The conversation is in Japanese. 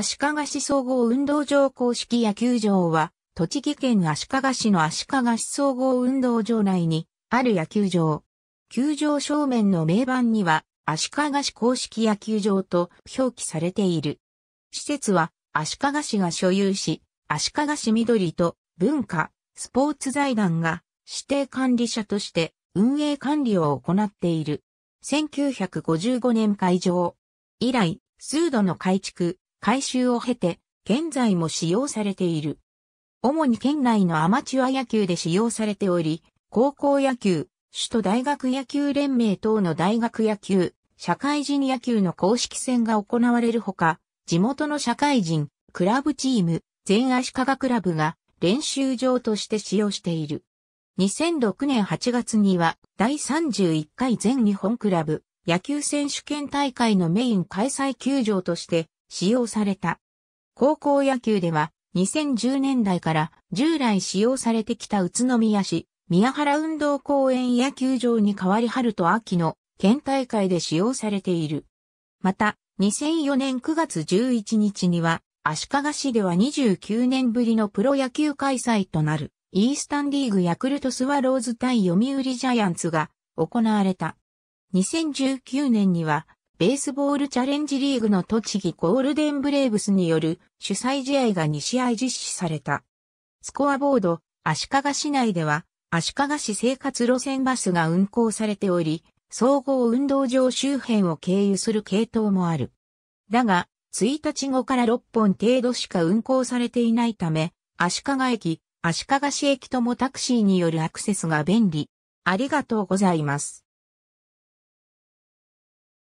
足利市総合運動場公式野球場は、栃木県足利市の足利市総合運動場内にある野球場。球場正面の名板には、足利市公式野球場と表記されている。施設は、足利市が所有し、足利市緑と文化、スポーツ財団が指定管理者として運営管理を行っている。1955年開場。以来、数度の改築、改修を経て、現在も使用されている。主に県内のアマチュア野球で使用されており、高校野球、首都大学野球連盟等の大学野球、社会人野球の公式戦が行われるほか、地元の社会人、クラブチーム、全足利クラブが練習場として使用している。2006年8月には第31回全日本クラブ野球選手権大会のメイン開催球場として使用された。高校野球では2010年代から従来使用されてきた宇都宮市、宮原運動公園野球場に変わり春と秋の県大会で使用されている。また、2004年9月11日には、足利市では29年ぶりのプロ野球開催となる、イースタンリーグヤクルトスワローズ対読売ジャイアンツが行われた。2019年には、ベースボールチャレンジリーグの栃木ゴールデンブレーブスによる主催試合が2試合実施された。スコアボード、足利市内では、足利市生活路線バスが運行されており、総合運動場周辺を経由する系統もある。だが、1日後から6本程度しか運行されていないため、足利駅、足利市駅ともタクシーによるアクセスが便利。ありがとうございます。